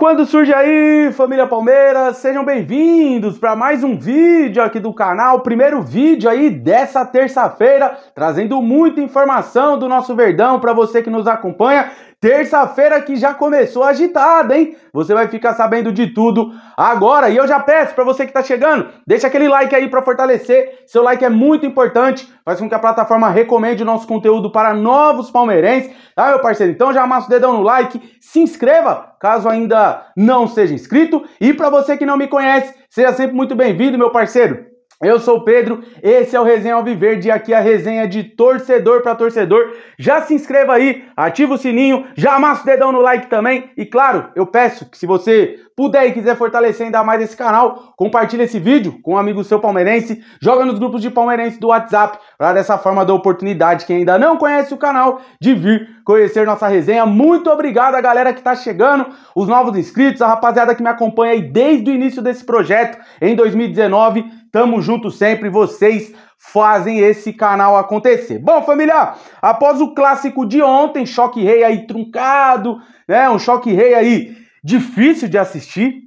Quando surge aí, família Palmeiras, sejam bem-vindos para mais um vídeo aqui do canal, primeiro vídeo aí dessa terça-feira, trazendo muita informação do nosso Verdão para você que nos acompanha. Terça-feira que já começou agitada, hein? Você vai ficar sabendo de tudo agora. E eu já peço para você que está chegando, deixa aquele like aí para fortalecer. Seu like é muito importante faz com que a plataforma recomende nosso conteúdo para novos palmeirenses, tá, meu parceiro? Então já amassa o dedão no like, se inscreva caso ainda não seja inscrito. E para você que não me conhece, seja sempre muito bem-vindo, meu parceiro. Eu sou o Pedro, esse é o Resenha Alviverde e aqui a resenha de torcedor para torcedor. Já se inscreva aí, ativa o sininho, já amassa o dedão no like também. E claro, eu peço que se você puder e quiser fortalecer ainda mais esse canal, compartilhe esse vídeo com um amigo seu palmeirense, joga nos grupos de palmeirense do WhatsApp, para dessa forma dar oportunidade quem ainda não conhece o canal de vir conhecer nossa resenha. Muito obrigado a galera que está chegando, os novos inscritos, a rapaziada que me acompanha aí desde o início desse projeto em 2019 Tamo junto sempre, vocês fazem esse canal acontecer. Bom, família, após o clássico de ontem, choque rei aí truncado, né? Um choque rei aí difícil de assistir,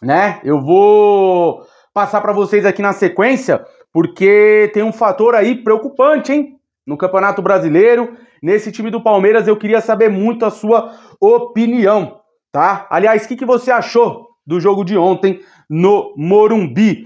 né? Eu vou passar para vocês aqui na sequência, porque tem um fator aí preocupante, hein? No Campeonato Brasileiro, nesse time do Palmeiras, eu queria saber muito a sua opinião, tá? Aliás, o que, que você achou do jogo de ontem no Morumbi?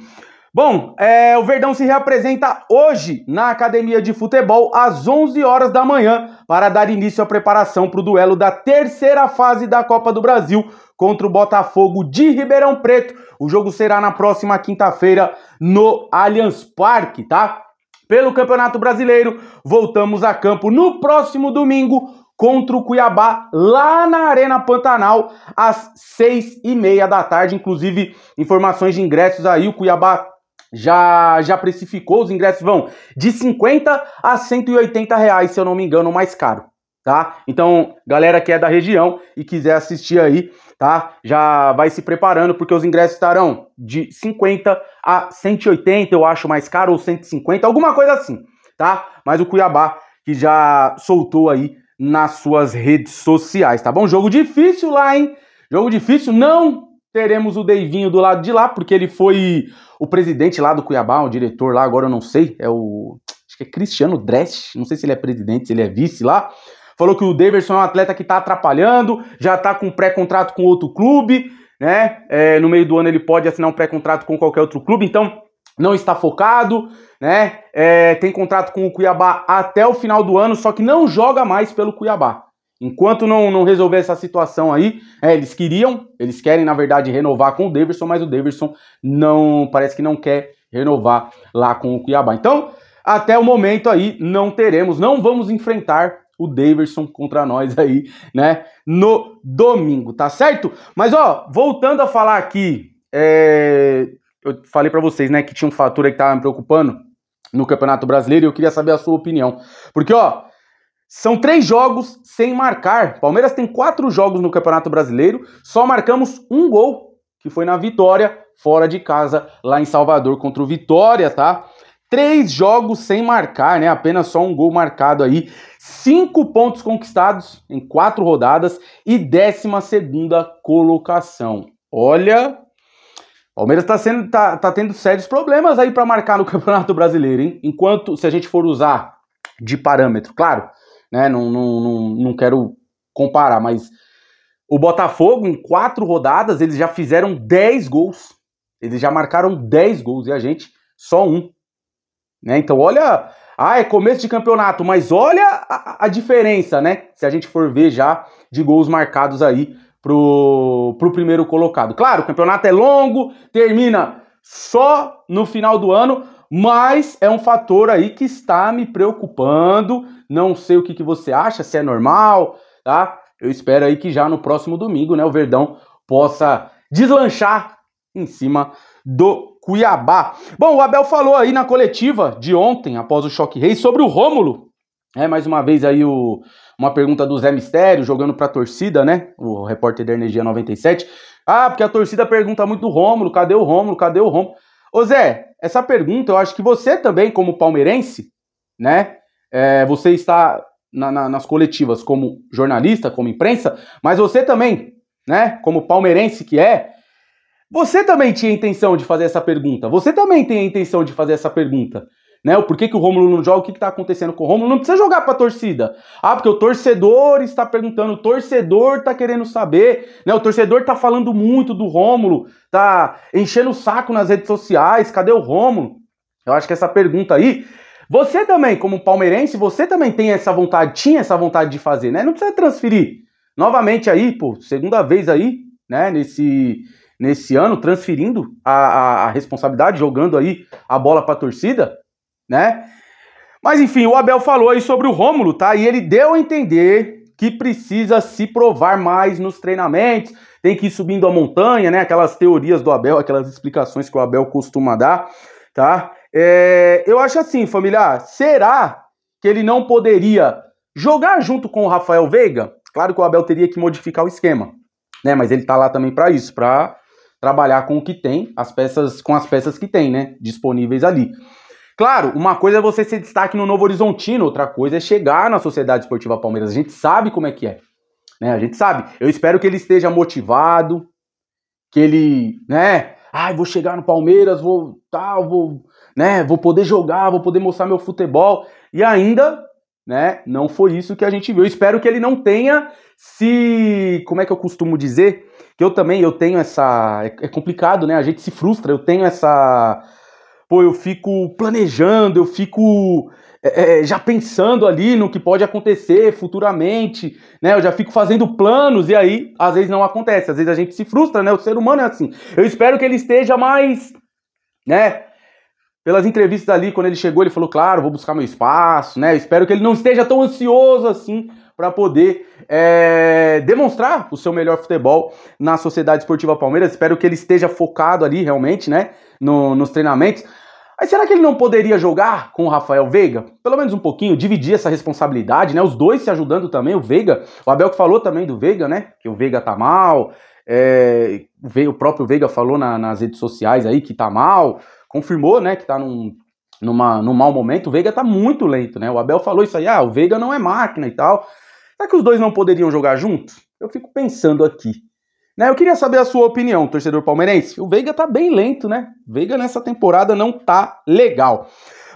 Bom, é, o Verdão se reapresenta hoje na Academia de Futebol às 11 horas da manhã para dar início à preparação para o duelo da terceira fase da Copa do Brasil contra o Botafogo de Ribeirão Preto. O jogo será na próxima quinta-feira no Allianz Parque, tá? Pelo Campeonato Brasileiro, voltamos a campo no próximo domingo contra o Cuiabá lá na Arena Pantanal às seis e meia da tarde. Inclusive, informações de ingressos aí, o Cuiabá já já precificou, os ingressos vão de 50 a 180 reais, se eu não me engano, mais caro, tá? Então, galera que é da região e quiser assistir aí, tá? Já vai se preparando, porque os ingressos estarão de 50 a 180, eu acho mais caro, ou 150, alguma coisa assim, tá? Mas o Cuiabá, que já soltou aí nas suas redes sociais, tá bom? Jogo difícil lá, hein? Jogo difícil, não Teremos o Deivinho do lado de lá, porque ele foi o presidente lá do Cuiabá, o diretor lá, agora eu não sei, é o. Acho que é Cristiano Dresch, não sei se ele é presidente, se ele é vice lá. Falou que o Daverson é um atleta que tá atrapalhando, já tá com pré-contrato com outro clube, né? É, no meio do ano ele pode assinar um pré-contrato com qualquer outro clube, então não está focado, né? É, tem contrato com o Cuiabá até o final do ano, só que não joga mais pelo Cuiabá. Enquanto não, não resolver essa situação aí, é, eles queriam, eles querem, na verdade, renovar com o Davidson, mas o Davidson não parece que não quer renovar lá com o Cuiabá. Então, até o momento aí, não teremos, não vamos enfrentar o Davidson contra nós aí, né, no domingo, tá certo? Mas, ó, voltando a falar aqui, é, eu falei para vocês, né, que tinha um fator aí que tava me preocupando no Campeonato Brasileiro e eu queria saber a sua opinião. Porque, ó, são três jogos sem marcar. Palmeiras tem quatro jogos no Campeonato Brasileiro, só marcamos um gol, que foi na vitória, fora de casa, lá em Salvador, contra o Vitória, tá? Três jogos sem marcar, né? Apenas só um gol marcado aí. Cinco pontos conquistados em quatro rodadas e décima segunda colocação. Olha, Palmeiras está sendo, tá, tá tendo sérios problemas aí para marcar no Campeonato Brasileiro, hein? Enquanto, se a gente for usar de parâmetro, claro, né? Não, não, não, não quero comparar, mas o Botafogo, em quatro rodadas, eles já fizeram 10 gols. Eles já marcaram 10 gols e a gente só um. Né? Então, olha. Ah, é começo de campeonato, mas olha a, a diferença, né? Se a gente for ver já de gols marcados aí pro, pro primeiro colocado. Claro, o campeonato é longo, termina só no final do ano, mas é um fator aí que está me preocupando. Não sei o que, que você acha, se é normal, tá? Eu espero aí que já no próximo domingo, né, o Verdão possa deslanchar em cima do Cuiabá. Bom, o Abel falou aí na coletiva de ontem, após o choque rei, sobre o Rômulo. É, mais uma vez aí o, uma pergunta do Zé Mistério, jogando pra torcida, né? O repórter da Energia 97. Ah, porque a torcida pergunta muito do Rômulo, cadê o Rômulo, cadê o Rômulo? Ô Zé, essa pergunta eu acho que você também, como palmeirense, né? É, você está na, na, nas coletivas como jornalista, como imprensa, mas você também, né? Como palmeirense que é, você também tinha intenção de fazer essa pergunta. Você também tem a intenção de fazer essa pergunta né? O porquê que o Romulo não joga, o que está acontecendo com o Romulo. Não precisa jogar para a torcida. Ah, porque o torcedor está perguntando, o torcedor está querendo saber, né? O torcedor está falando muito do Romulo, tá enchendo o saco nas redes sociais, cadê o Romulo? Eu acho que essa pergunta aí você também, como palmeirense, você também tem essa vontade, tinha essa vontade de fazer, né? Não precisa transferir. Novamente aí, pô, segunda vez aí, né, nesse, nesse ano, transferindo a, a, a responsabilidade, jogando aí a bola para a torcida né? Mas enfim, o Abel falou aí sobre o Rômulo, tá? E ele deu a entender que precisa se provar mais nos treinamentos, tem que ir subindo a montanha, né? Aquelas teorias do Abel, aquelas explicações que o Abel costuma dar, tá? É, eu acho assim, familiar, ah, será que ele não poderia jogar junto com o Rafael Veiga? Claro que o Abel teria que modificar o esquema, né? Mas ele tá lá também para isso, para trabalhar com o que tem, as peças com as peças que tem, né, disponíveis ali. Claro, uma coisa é você se destaque no Novo Horizontino, outra coisa é chegar na Sociedade Esportiva Palmeiras. A gente sabe como é que é. Né? A gente sabe. Eu espero que ele esteja motivado, que ele, né? Ai, ah, vou chegar no Palmeiras, vou tal, tá, vou, né? Vou poder jogar, vou poder mostrar meu futebol. E ainda, né? Não foi isso que a gente viu. Eu espero que ele não tenha se, como é que eu costumo dizer? Que eu também eu tenho essa, é, é complicado, né? A gente se frustra. Eu tenho essa pô, eu fico planejando, eu fico é, é, já pensando ali no que pode acontecer futuramente, né? Eu já fico fazendo planos e aí às vezes não acontece, às vezes a gente se frustra, né? O ser humano é assim. Eu espero que ele esteja mais, né? Pelas entrevistas ali, quando ele chegou, ele falou: Claro, vou buscar meu espaço, né? Eu espero que ele não esteja tão ansioso assim para poder é, demonstrar o seu melhor futebol na Sociedade Esportiva Palmeiras. Espero que ele esteja focado ali realmente, né? No, nos treinamentos. Mas será que ele não poderia jogar com o Rafael Veiga? Pelo menos um pouquinho, dividir essa responsabilidade, né? Os dois se ajudando também, o Veiga, o Abel que falou também do Veiga, né? Que o Veiga tá mal, é, o próprio Veiga falou na, nas redes sociais aí que tá mal, confirmou, né, que tá num, numa, num mau momento, o Veiga tá muito lento, né? O Abel falou isso aí, ah, o Veiga não é máquina e tal. Será que os dois não poderiam jogar juntos? Eu fico pensando aqui. Né? Eu queria saber a sua opinião, torcedor palmeirense. O Veiga tá bem lento, né? Veiga nessa temporada não tá legal.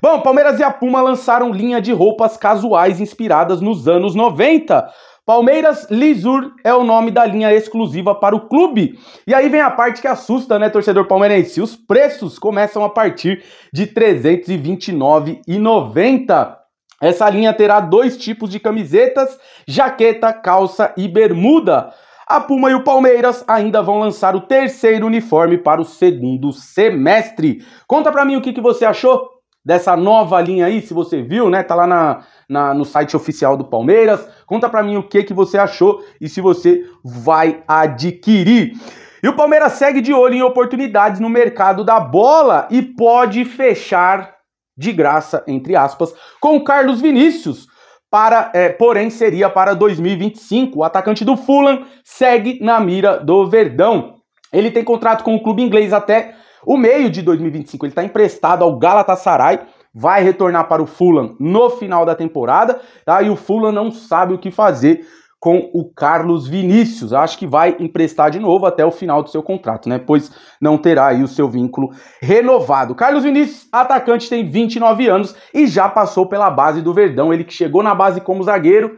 Bom, Palmeiras e a Puma lançaram linha de roupas casuais inspiradas nos anos 90. Palmeiras Lisur é o nome da linha exclusiva para o clube. E aí vem a parte que assusta, né, torcedor palmeirense? Os preços começam a partir de R$ 329,90. Essa linha terá dois tipos de camisetas, jaqueta, calça e bermuda. A Puma e o Palmeiras ainda vão lançar o terceiro uniforme para o segundo semestre. Conta para mim o que, que você achou dessa nova linha aí, se você viu, né? Tá lá na, na no site oficial do Palmeiras. Conta para mim o que, que você achou e se você vai adquirir. E o Palmeiras segue de olho em oportunidades no mercado da bola e pode fechar de graça, entre aspas, com o Carlos Vinícius para, é, porém seria para 2025. O atacante do Fulham segue na mira do Verdão. Ele tem contrato com o clube inglês até o meio de 2025. Ele está emprestado ao Galatasaray vai retornar para o Fulham no final da temporada, tá? E o Fulham não sabe o que fazer com o Carlos Vinícius. Acho que vai emprestar de novo até o final do seu contrato, né? Pois não terá aí o seu vínculo renovado. Carlos Vinícius, atacante, tem 29 anos e já passou pela base do Verdão. Ele que chegou na base como zagueiro,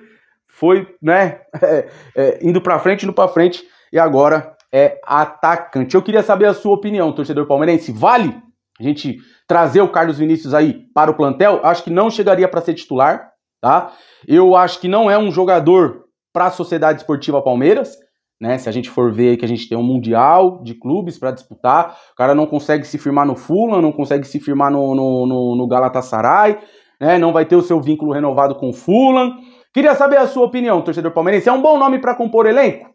foi, né, é, é, indo para frente, indo para frente e agora é atacante. Eu queria saber a sua opinião, torcedor palmeirense. Vale a gente trazer o Carlos Vinícius aí para o plantel? Acho que não chegaria para ser titular, tá? Eu acho que não é um jogador para a Sociedade Esportiva Palmeiras, né? Se a gente for ver que a gente tem um mundial de clubes para disputar, o cara não consegue se firmar no Fulham, não consegue se firmar no, no, no, no Galatasaray, né? Não vai ter o seu vínculo renovado com o Fulham. Queria saber a sua opinião, torcedor palmeirense. É um bom nome para compor elenco?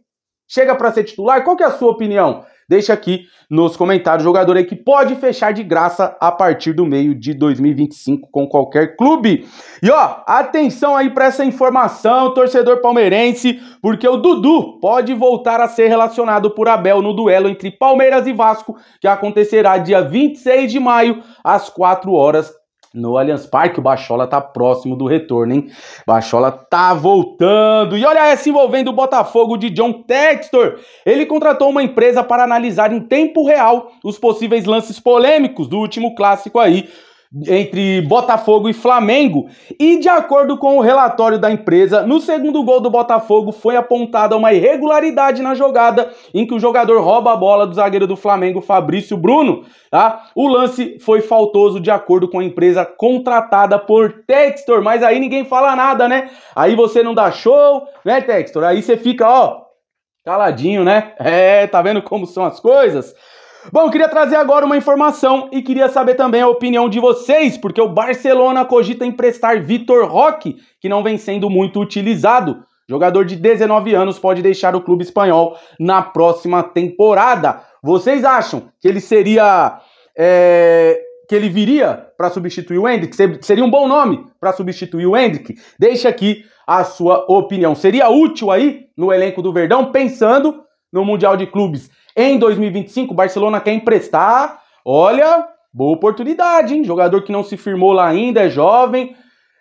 Chega para ser titular? Qual que é a sua opinião? Deixa aqui nos comentários jogador aí que pode fechar de graça a partir do meio de 2025 com qualquer clube. E ó, atenção aí para essa informação, torcedor palmeirense, porque o Dudu pode voltar a ser relacionado por Abel no duelo entre Palmeiras e Vasco, que acontecerá dia 26 de maio às 4 horas no Allianz Parque. O Bachola tá próximo do retorno, hein? Bachola tá voltando. E olha essa envolvendo o Botafogo de John Textor. Ele contratou uma empresa para analisar em tempo real os possíveis lances polêmicos do último clássico aí entre Botafogo e Flamengo. E de acordo com o relatório da empresa, no segundo gol do Botafogo foi apontada uma irregularidade na jogada em que o jogador rouba a bola do zagueiro do Flamengo, Fabrício Bruno. Tá? O lance foi faltoso de acordo com a empresa contratada por Textor, mas aí ninguém fala nada, né? Aí você não dá show, né, Textor? Aí você fica, ó, caladinho, né? É, tá vendo como são as coisas? Bom, queria trazer agora uma informação e queria saber também a opinião de vocês, porque o Barcelona cogita emprestar Vitor Roque, que não vem sendo muito utilizado. Jogador de 19 anos pode deixar o clube espanhol na próxima temporada. Vocês acham que ele seria. É, que ele viria para substituir o Hendrick? Seria um bom nome para substituir o Hendrick? Deixa aqui a sua opinião. Seria útil aí no elenco do Verdão, pensando no Mundial de Clubes em 2025, o Barcelona quer emprestar. Olha, boa oportunidade, hein? Jogador que não se firmou lá ainda, é jovem.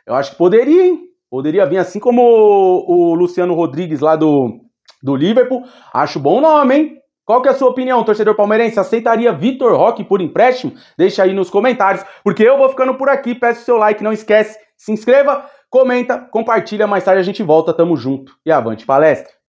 Eu acho que poderia, hein? Poderia vir assim como o, o Luciano Rodrigues lá do, do Liverpool. Acho bom nome, hein? Qual que é a sua opinião, torcedor palmeirense? Aceitaria Vitor Roque por empréstimo? Deixa aí nos comentários, porque eu vou ficando por aqui. Peço seu like, não esquece, se inscreva, comenta, compartilha. Mais tarde a gente volta, tamo junto e avante palestra!